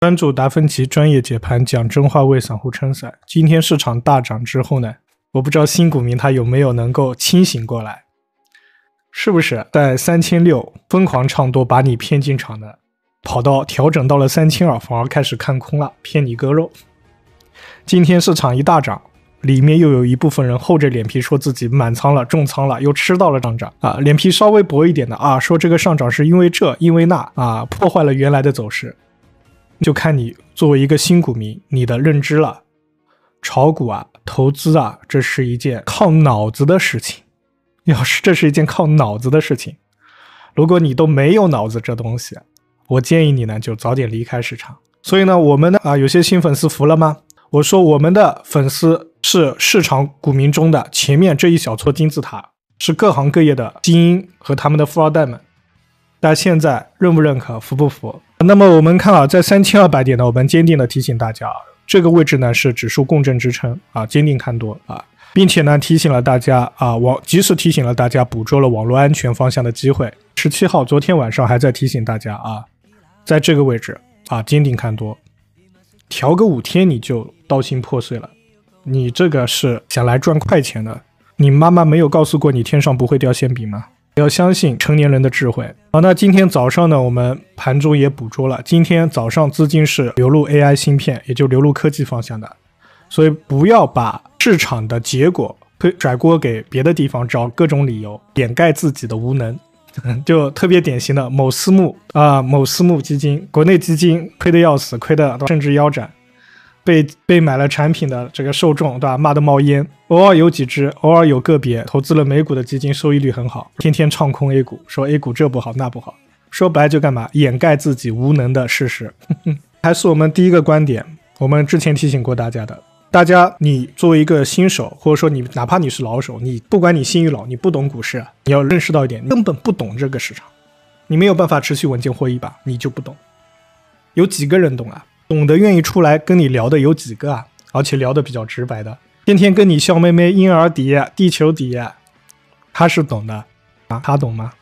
专注达芬奇专业解盘，讲真话为散户撑伞。今天市场大涨之后呢，我不知道新股民他有没有能够清醒过来，是不是在三千六疯狂唱多把你骗进场的，跑到调整到了三千二，反而开始看空了，骗你割肉。今天市场一大涨，里面又有一部分人厚着脸皮说自己满仓了、重仓了，又吃到了上涨啊，脸皮稍微薄一点的啊，说这个上涨是因为这、因为那啊，破坏了原来的走势。就看你作为一个新股民，你的认知了。炒股啊，投资啊，这是一件靠脑子的事情。要是这是一件靠脑子的事情，如果你都没有脑子这东西，我建议你呢就早点离开市场。所以呢，我们呢啊，有些新粉丝服了吗？我说我们的粉丝是市场股民中的前面这一小撮金字塔，是各行各业的精英和他们的富二代们。家现在认不认可，服不服？那么我们看啊，在三千二百点呢，我们坚定的提醒大家，啊，这个位置呢是指数共振支撑啊，坚定看多啊，并且呢提醒了大家啊，网及时提醒了大家，捕捉了网络安全方向的机会。十七号昨天晚上还在提醒大家啊，在这个位置啊，坚定看多，调个五天你就刀心破碎了，你这个是想来赚快钱的？你妈妈没有告诉过你天上不会掉馅饼吗？要相信成年人的智慧。好，那今天早上呢，我们盘中也捕捉了，今天早上资金是流入 AI 芯片，也就流入科技方向的，所以不要把市场的结果推甩锅给别的地方，找各种理由掩盖自己的无能，就特别典型的某私募啊，某私募基金，国内基金亏得要死，亏得甚至腰斩。被被买了产品的这个受众，对吧？骂得冒烟。偶尔有几只，偶尔有个别投资了美股的基金，收益率很好，天天唱空 A 股，说 A 股这不好那不好。说白就干嘛？掩盖自己无能的事实。还是我们第一个观点，我们之前提醒过大家的。大家，你作为一个新手，或者说你哪怕你是老手，你不管你新与老，你不懂股市，你要认识到一点，你根本不懂这个市场，你没有办法持续稳健获益吧？你就不懂，有几个人懂啊？懂得愿意出来跟你聊的有几个啊？而且聊的比较直白的，天天跟你笑妹妹婴儿底、地球底，他是懂的啊？他懂吗？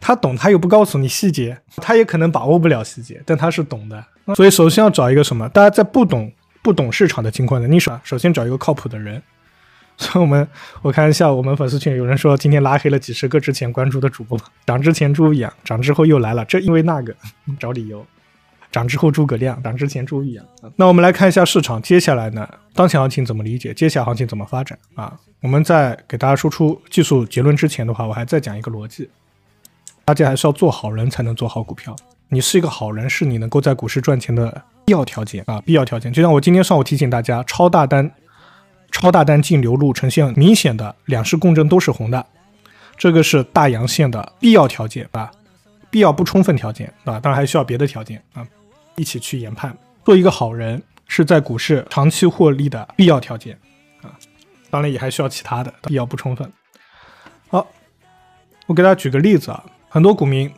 他懂，他又不告诉你细节，他也可能把握不了细节，但他是懂的。所以首先要找一个什么？大家在不懂、不懂市场的情况下，你什首先找一个靠谱的人。所以，我们我看一下我们粉丝群，有人说今天拉黑了几十个之前关注的主播，涨之前猪一样，涨之后又来了，这因为那个找理由。涨之后诸葛亮，涨之前周意阳。那我们来看一下市场，接下来呢，当前行情怎么理解？接下来行情怎么发展啊？我们在给大家输出技术结论之前的话，我还再讲一个逻辑：大家还是要做好人才能做好股票。你是一个好人，是你能够在股市赚钱的必要条件啊！必要条件，就像我今天上午提醒大家，超大单、超大单净流入呈现明显的两市共振，都是红的，这个是大阳线的必要条件啊！必要不充分条件啊！当然还需要别的条件啊！一起去研判，做一个好人是在股市长期获利的必要条件啊！当然也还需要其他的，必要不充分。好，我给大家举个例子啊，很多股民、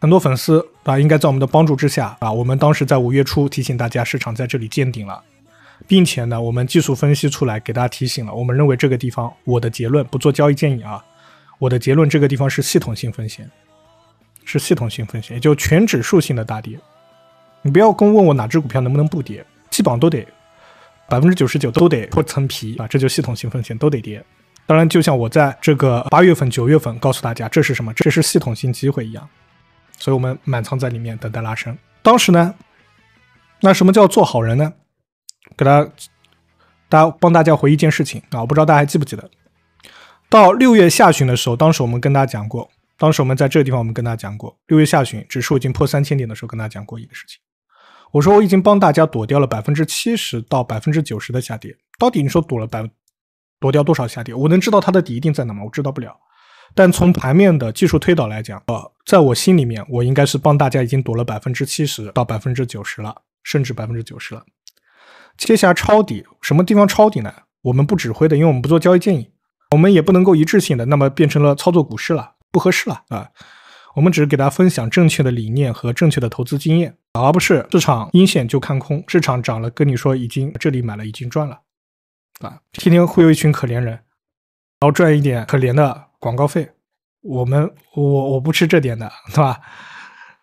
很多粉丝啊，应该在我们的帮助之下啊，我们当时在五月初提醒大家，市场在这里见顶了，并且呢，我们技术分析出来，给大家提醒了。我们认为这个地方，我的结论不做交易建议啊，我的结论这个地方是系统性风险，是系统性风险，也就全指数性的大跌。你不要光问我哪只股票能不能不跌，基本上都得百分之九十九都得破层皮啊！这就系统性风险都得跌。当然，就像我在这个八月份、九月份告诉大家这是什么，这是系统性机会一样，所以我们满仓在里面等待拉升。当时呢，那什么叫做好人呢？给大家，大家帮大家回忆一件事情啊！我不知道大家还记不记得，到六月下旬的时候，当时我们跟大家讲过，当时我们在这个地方我们跟大家讲过，六月下旬指数已经破三千点的时候，跟大家讲过一个事情。我说我已经帮大家躲掉了百分之七十到百分之九十的下跌，到底你说躲了百，躲掉多少下跌？我能知道它的底一定在哪吗？我知道不了。但从盘面的技术推导来讲，呃，在我心里面，我应该是帮大家已经躲了百分之七十到百分之九十了，甚至百分之九十了。接下来抄底什么地方抄底呢？我们不指挥的，因为我们不做交易建议，我们也不能够一致性的，那么变成了操作股市了，不合适了啊。我们只是给大家分享正确的理念和正确的投资经验。而不是市场阴险就看空，市场涨了跟你说已经这里买了已经赚了，啊，天天忽悠一群可怜人，然后赚一点可怜的广告费，我们我我不吃这点的，对吧？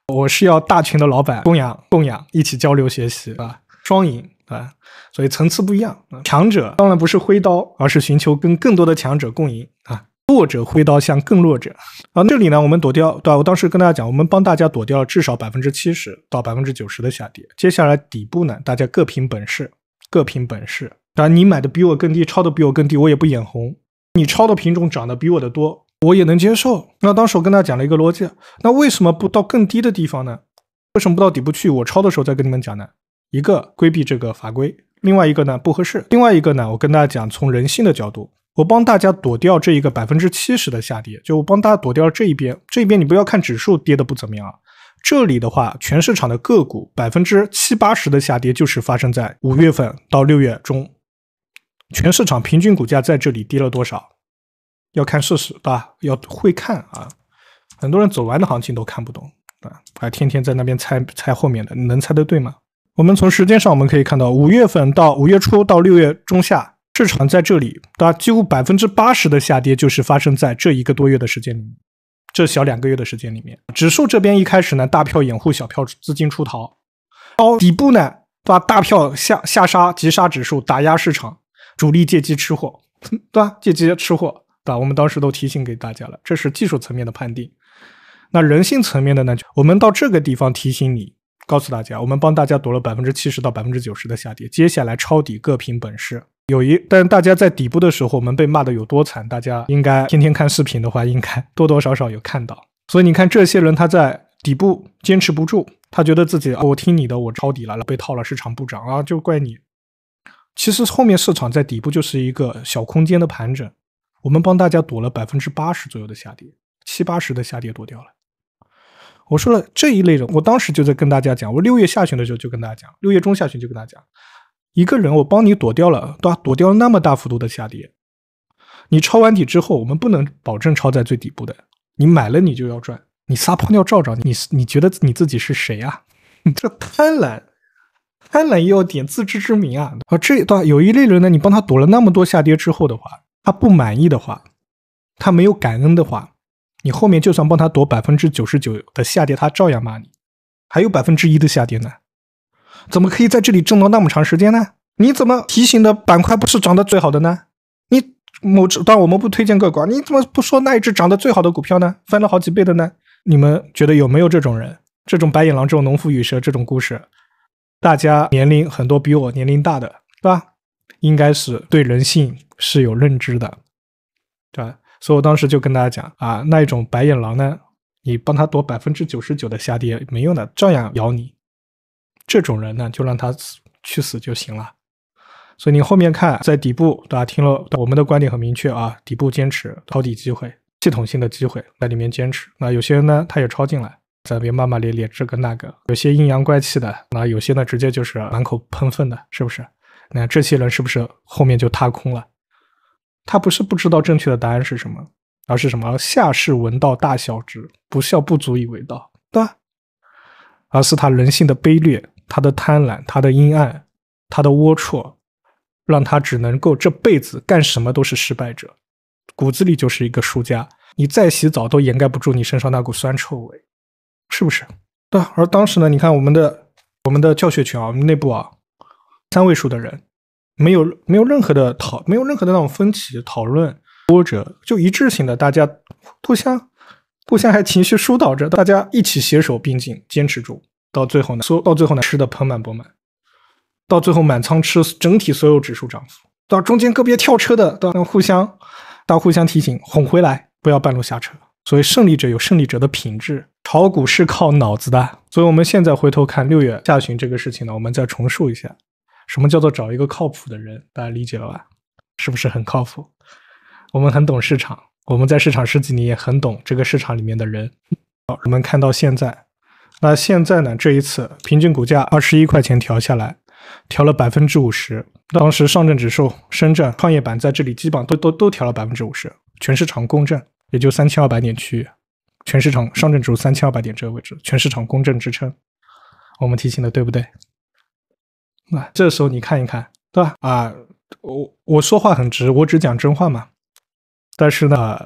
我是要大群的老板供养供养一起交流学习啊，双赢啊，所以层次不一样啊，强者当然不是挥刀，而是寻求跟更多的强者共赢啊。弱者挥刀向更弱者。啊，这里呢，我们躲掉，对吧？我当时跟大家讲，我们帮大家躲掉了至少百分之七十到百分之九十的下跌。接下来底部呢，大家各凭本事，各凭本事。啊，你买的比我更低，抄的比我更低，我也不眼红。你抄的品种涨得比我的多，我也能接受。那当时我跟大家讲了一个逻辑，那为什么不到更低的地方呢？为什么不到底部去？我抄的时候再跟你们讲呢？一个规避这个法规，另外一个呢不合适，另外一个呢，我跟大家讲，从人性的角度。我帮大家躲掉这一个百分之七十的下跌，就我帮大家躲掉这一边，这一边你不要看指数跌的不怎么样啊，这里的话，全市场的个股百分之七八十的下跌就是发生在五月份到六月中，全市场平均股价在这里跌了多少？要看事实吧，要会看啊，很多人走完的行情都看不懂啊，还天天在那边猜猜后面的，你能猜得对吗？我们从时间上我们可以看到，五月份到五月初到六月中下。市场在这里，对吧？几乎百分之八十的下跌就是发生在这一个多月的时间里，这小两个月的时间里面，指数这边一开始呢，大票掩护小票资金出逃，到底部呢，把大票下下杀，急杀指数打压市场，主力借机吃货，对吧？借机吃货，对吧？我们当时都提醒给大家了，这是技术层面的判定。那人性层面的呢，我们到这个地方提醒你，告诉大家，我们帮大家躲了百分之七十到百分之九十的下跌，接下来抄底各凭本事。有一，但大家在底部的时候，我们被骂的有多惨？大家应该天天看视频的话，应该多多少少有看到。所以你看，这些人他在底部坚持不住，他觉得自己啊，我听你的，我抄底来了，被套了，市场不涨啊，就怪你。其实后面市场在底部就是一个小空间的盘整，我们帮大家躲了百分之八十左右的下跌，七八十的下跌躲掉了。我说了这一类人，我当时就在跟大家讲，我六月下旬的时候就跟大家讲，六月中下旬就跟大家。讲。一个人，我帮你躲掉了，对吧？躲掉了那么大幅度的下跌，你抄完底之后，我们不能保证抄在最底部的。你买了，你就要赚，你撒泡尿照照你，你觉得你自己是谁啊？你这贪婪，贪婪要点自知之明啊！啊，对吧？有一类人呢，你帮他躲了那么多下跌之后的话，他不满意的话，他没有感恩的话，你后面就算帮他躲百分之九十九的下跌，他照样骂你，还有百分之一的下跌呢。怎么可以在这里挣到那么长时间呢？你怎么提醒的板块不是涨得最好的呢？你某只，但我们不推荐个股。你怎么不说那一只涨得最好的股票呢？翻了好几倍的呢？你们觉得有没有这种人？这种白眼狼，这种农夫与蛇这种故事，大家年龄很多比我年龄大的，对吧？应该是对人性是有认知的，对吧？所以我当时就跟大家讲啊，那一种白眼狼呢，你帮他躲百分之九十九的下跌没用的，照样咬你。这种人呢，就让他死去死就行了。所以你后面看在底部，大家听了我们的观点很明确啊，底部坚持抄底机会，系统性的机会在里面坚持。那有些人呢，他也抄进来，在那边骂骂咧咧这个那个，有些阴阳怪气的，那有些呢直接就是满口喷粪的，是不是？那这些人是不是后面就踏空了？他不是不知道正确的答案是什么，而是什么？下士闻道，大小之不孝，不足以为道，对吧？而是他人性的卑劣。他的贪婪，他的阴暗，他的龌龊，让他只能够这辈子干什么都是失败者，骨子里就是一个输家。你再洗澡都掩盖不住你身上那股酸臭味，是不是？对。而当时呢，你看我们的我们的教学群啊，我们内部啊，三位数的人，没有没有任何的讨，没有任何的那种分歧、讨论、波折，就一致性的大家，互相互相还情绪疏导着，大家一起携手并进，坚持住。到最后呢，所到最后呢，吃的盆满钵满。到最后满仓吃整体所有指数涨幅，到中间个别跳车的都互相，到互相提醒，哄回来，不要半路下车。所以胜利者有胜利者的品质，炒股是靠脑子的。所以我们现在回头看六月下旬这个事情呢，我们再重述一下，什么叫做找一个靠谱的人？大家理解了吧？是不是很靠谱？我们很懂市场，我们在市场十几年也很懂这个市场里面的人。好，我们看到现在。那现在呢？这一次平均股价二十一块钱调下来，调了百分之五十。当时上证指数、深圳创业板在这里基本上都都都调了百分之五十，全市场共振，也就三千二百点区域，全市场上证指数三千二百点这个位置，全市场共振支撑。我们提醒的对不对？那这时候你看一看，对吧？啊，我我说话很直，我只讲真话嘛。但是呢，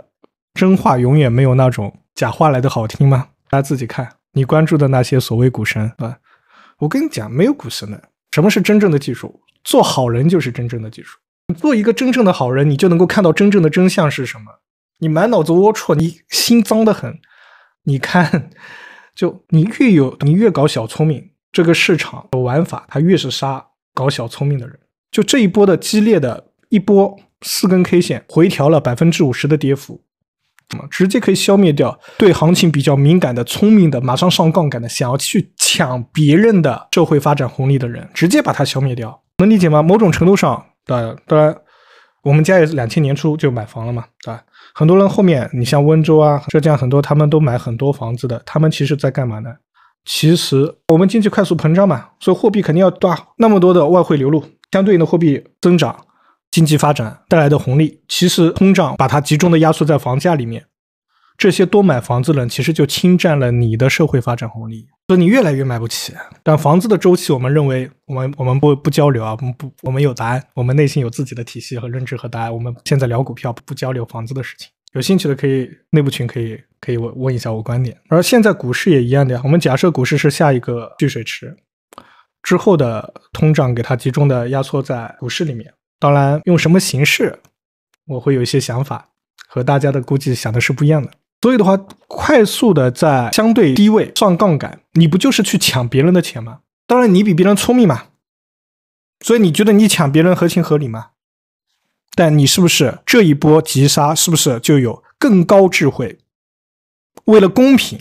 真话永远没有那种假话来的好听嘛。大家自己看。你关注的那些所谓股神啊，我跟你讲，没有股神的。什么是真正的技术？做好人就是真正的技术。做一个真正的好人，你就能够看到真正的真相是什么。你满脑子龌龊，你心脏的很。你看，就你越有，你越搞小聪明，这个市场的玩法，它越是杀搞小聪明的人。就这一波的激烈的一波四根 K 线回调了百分之五十的跌幅。直接可以消灭掉对行情比较敏感的、聪明的、马上上杠杆的、想要去抢别人的社会发展红利的人，直接把它消灭掉，能理解吗？某种程度上，对，当然，我们家也两千年初就买房了嘛，对吧？很多人后面，你像温州啊，浙江很多，他们都买很多房子的，他们其实在干嘛呢？其实我们经济快速膨胀嘛，所以货币肯定要断，那么多的外汇流入，相对应的货币增长。经济发展带来的红利，其实通胀把它集中的压缩在房价里面，这些多买房子人其实就侵占了你的社会发展红利，所以你越来越买不起。但房子的周期，我们认为，我们我们不不交流啊，我们不我们有答案，我们内心有自己的体系和认知和答案。我们现在聊股票，不交流房子的事情。有兴趣的可以内部群可以可以问问一下我观点。而现在股市也一样的呀，我们假设股市是下一个蓄水池，之后的通胀给它集中的压缩在股市里面。当然，用什么形式，我会有一些想法，和大家的估计想的是不一样的。所以的话，快速的在相对低位上杠杆，你不就是去抢别人的钱吗？当然，你比别人聪明嘛，所以你觉得你抢别人合情合理吗？但你是不是这一波急杀，是不是就有更高智慧？为了公平，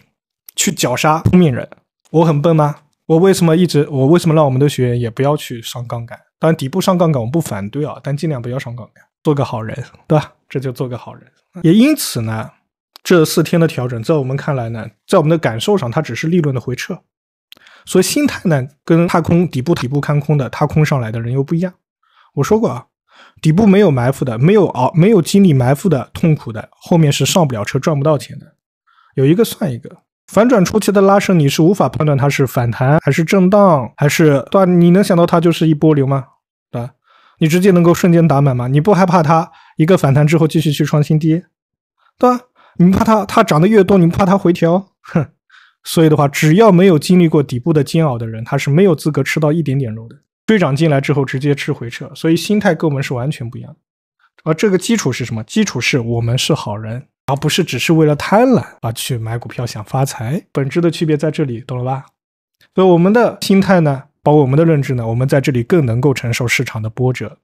去绞杀聪明人？我很笨吗？我为什么一直我为什么让我们的学员也不要去上杠杆？当然，底部上杠杆，我不反对啊，但尽量不要上杠杆，做个好人，对吧？这就做个好人。也因此呢，这四天的调整，在我们看来呢，在我们的感受上，它只是利润的回撤。所以心态呢，跟踏空底部、底部看空的踏空上来的人又不一样。我说过啊，底部没有埋伏的，没有熬、没有经历埋伏的痛苦的，后面是上不了车、赚不到钱的，有一个算一个。反转初期的拉升，你是无法判断它是反弹还是震荡，还是对吧？你能想到它就是一波流吗？对吧？你直接能够瞬间打满吗？你不害怕它一个反弹之后继续去创新低，对吧？你怕它它涨得越多，你不怕它回调？哼！所以的话，只要没有经历过底部的煎熬的人，他是没有资格吃到一点点肉的。追涨进来之后直接吃回撤，所以心态跟我们是完全不一样。而这个基础是什么？基础是我们是好人。而不是只是为了贪婪而去买股票想发财，本质的区别在这里，懂了吧？所以，我们的心态呢，包括我们的认知呢，我们在这里更能够承受市场的波折。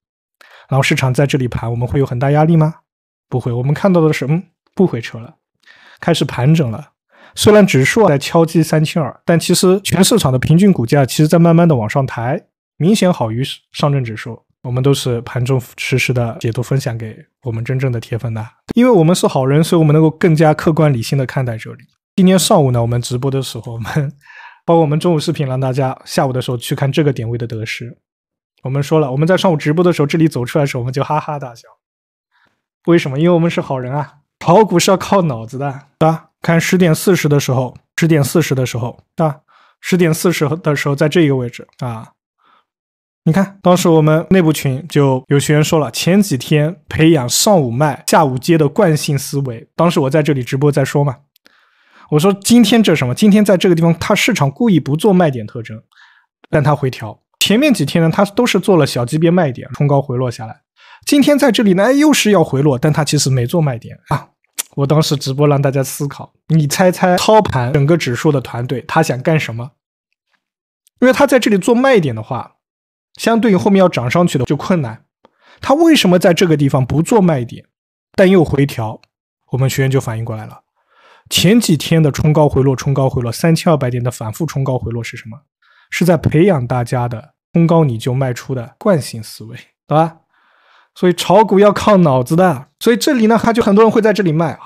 然后，市场在这里盘，我们会有很大压力吗？不会，我们看到的是，嗯，不回撤了，开始盘整了。虽然指数在敲击三千二，但其实全市场的平均股价其实在慢慢的往上抬，明显好于上证指数。我们都是盘中实时的解读分享给我们真正的铁粉的，因为我们是好人，所以我们能够更加客观理性的看待这里。今天上午呢，我们直播的时候，我们包括我们中午视频，让大家下午的时候去看这个点位的得失。我们说了，我们在上午直播的时候，这里走出来的时候，我们就哈哈大笑。为什么？因为我们是好人啊。炒股是要靠脑子的，对吧？看十点四十的时候，十点四十的时候，对吧？十点四十的时候，在这一个位置，啊。你看，当时我们内部群就有学员说了，前几天培养上午卖、下午接的惯性思维。当时我在这里直播在说嘛，我说今天这什么？今天在这个地方，它市场故意不做卖点特征，但它回调。前面几天呢，它都是做了小级别卖点，冲高回落下来。今天在这里呢，又是要回落，但它其实没做卖点啊。我当时直播让大家思考，你猜猜操盘整个指数的团队他想干什么？因为他在这里做卖点的话。相对于后面要涨上去的就困难，它为什么在这个地方不做卖点，但又回调？我们学员就反应过来了。前几天的冲高回落，冲高回落，三千二百点的反复冲高回落是什么？是在培养大家的冲高你就卖出的惯性思维，对吧？所以炒股要靠脑子的。所以这里呢，他就很多人会在这里卖，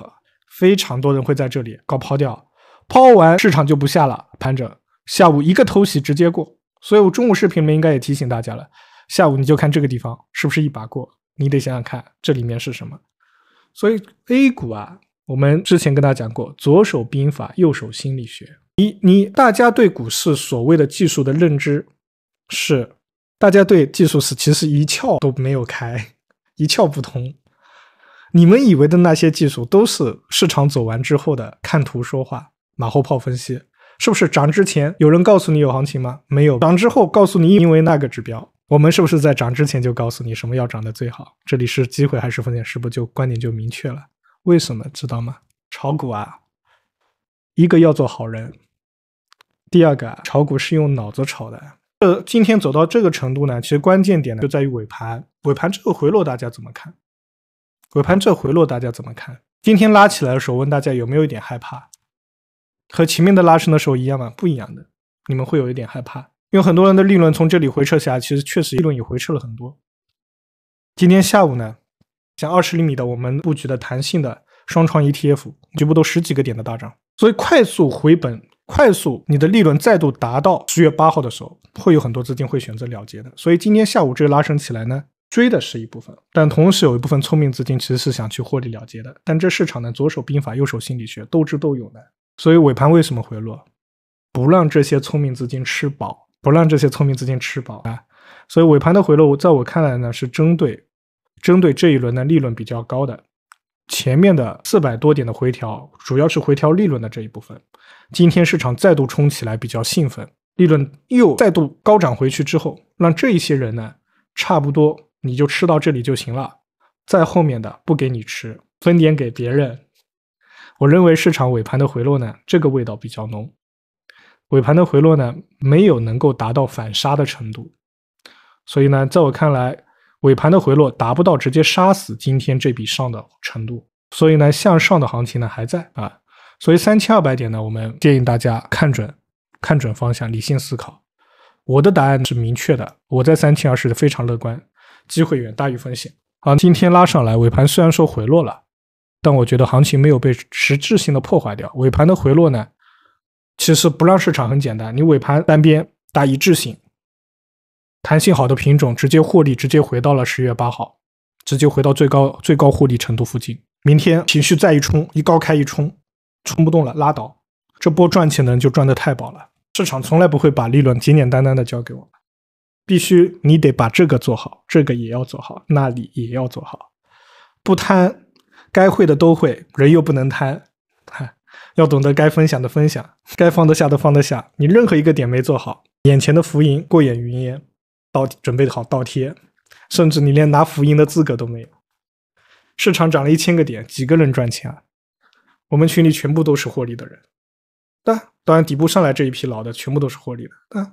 非常多人会在这里高抛掉，抛完市场就不下了，盘整。下午一个偷袭直接过。所以我中午视频里面应该也提醒大家了，下午你就看这个地方是不是一把过，你得想想看这里面是什么。所以 A 股啊，我们之前跟大家讲过，左手兵法，右手心理学。你你大家对股市所谓的技术的认知，是大家对技术是其实一窍都没有开，一窍不通。你们以为的那些技术，都是市场走完之后的看图说话、马后炮分析。是不是涨之前有人告诉你有行情吗？没有，涨之后告诉你因为那个指标。我们是不是在涨之前就告诉你什么要涨的最好？这里是机会还是风险？是不是就观点就明确了？为什么知道吗？炒股啊，一个要做好人，第二个炒股是用脑子炒的。呃，今天走到这个程度呢，其实关键点呢就在于尾盘，尾盘这个回落大家怎么看？尾盘这回落大家怎么看？今天拉起来的时候问大家有没有一点害怕？和前面的拉升的时候一样吗？不一样的，你们会有一点害怕，因为很多人的利润从这里回撤下来，其实确实利润也回撤了很多。今天下午呢，像二十厘米的我们布局的弹性的双创 ETF，全部都十几个点的大涨，所以快速回本，快速你的利润再度达到十月八号的时候，会有很多资金会选择了结的。所以今天下午这个拉升起来呢，追的是一部分，但同时有一部分聪明资金其实是想去获利了结的。但这市场呢，左手兵法，右手心理学，斗智斗勇的。所以尾盘为什么回落？不让这些聪明资金吃饱，不让这些聪明资金吃饱啊！所以尾盘的回落，在我看来呢，是针对针对这一轮的利润比较高的，前面的四百多点的回调，主要是回调利润的这一部分。今天市场再度冲起来，比较兴奋，利润又再度高涨回去之后，让这一些人呢，差不多你就吃到这里就行了，再后面的不给你吃，分点给别人。我认为市场尾盘的回落呢，这个味道比较浓。尾盘的回落呢，没有能够达到反杀的程度，所以呢，在我看来，尾盘的回落达不到直接杀死今天这笔上的程度，所以呢，向上的行情呢还在啊。所以三千二百点呢，我们建议大家看准，看准方向，理性思考。我的答案是明确的，我在三千二是非常乐观，机会远大于风险。好，今天拉上来，尾盘虽然说回落了。但我觉得行情没有被实质性的破坏掉。尾盘的回落呢，其实不让市场很简单。你尾盘单边打一致性，弹性好的品种直接获利，直接回到了十月八号，直接回到最高最高获利程度附近。明天情绪再一冲，一高开一冲，冲不动了拉倒。这波赚钱的就赚得太饱了。市场从来不会把利润简简单单的交给我们，必须你得把这个做好，这个也要做好，那里也要做好，不贪。该会的都会，人又不能贪，要懂得该分享的分享，该放得下的放得下。你任何一个点没做好，眼前的浮盈过眼云烟，倒准备好倒贴，甚至你连拿浮盈的资格都没有。市场涨了一千个点，几个人赚钱啊？我们群里全部都是获利的人，对，当然底部上来这一批老的全部都是获利的。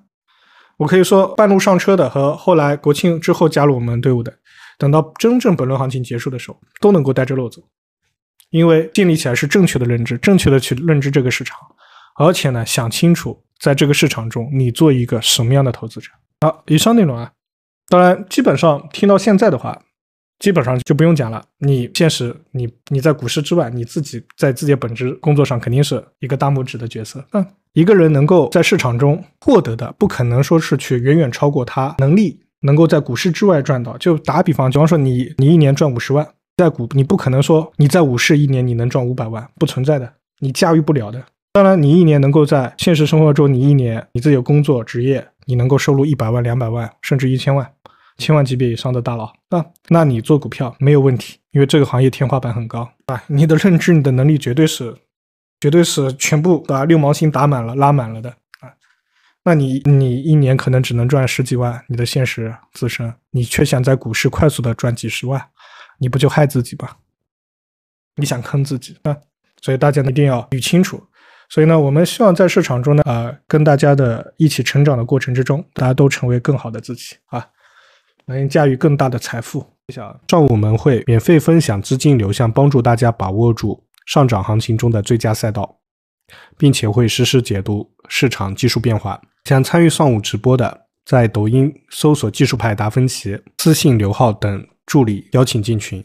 我可以说，半路上车的和后来国庆之后加入我们队伍的，等到真正本轮行情结束的时候，都能够带着落走。因为建立起来是正确的认知，正确的去认知这个市场，而且呢，想清楚在这个市场中你做一个什么样的投资者。好，以上内容啊，当然基本上听到现在的话，基本上就不用讲了。你现实，你你在股市之外，你自己在自己的本职工作上，肯定是一个大拇指的角色。那一个人能够在市场中获得的，不可能说是去远远超过他能力能够在股市之外赚到。就打比方，比方说你你一年赚五十万。在股，你不可能说你在股市一年你能赚五百万，不存在的，你驾驭不了的。当然，你一年能够在现实生活中，你一年你自己有工作职业，你能够收入一百万、两百万，甚至一千万、千万级别以上的大佬啊，那你做股票没有问题，因为这个行业天花板很高啊，你的认知、你的能力绝对是，绝对是全部把六毛星打满了、拉满了的。那你你一年可能只能赚十几万，你的现实自身，你却想在股市快速的赚几十万，你不就害自己吧？你想坑自己啊？所以大家一定要捋清楚。所以呢，我们希望在市场中呢，啊，跟大家的一起成长的过程之中，大家都成为更好的自己啊，能驾驭更大的财富。上午我们会免费分享资金流向，帮助大家把握住上涨行情中的最佳赛道，并且会实时解读市场技术变化。想参与上午直播的，在抖音搜索“技术派达芬奇”，私信刘浩等助理邀请进群。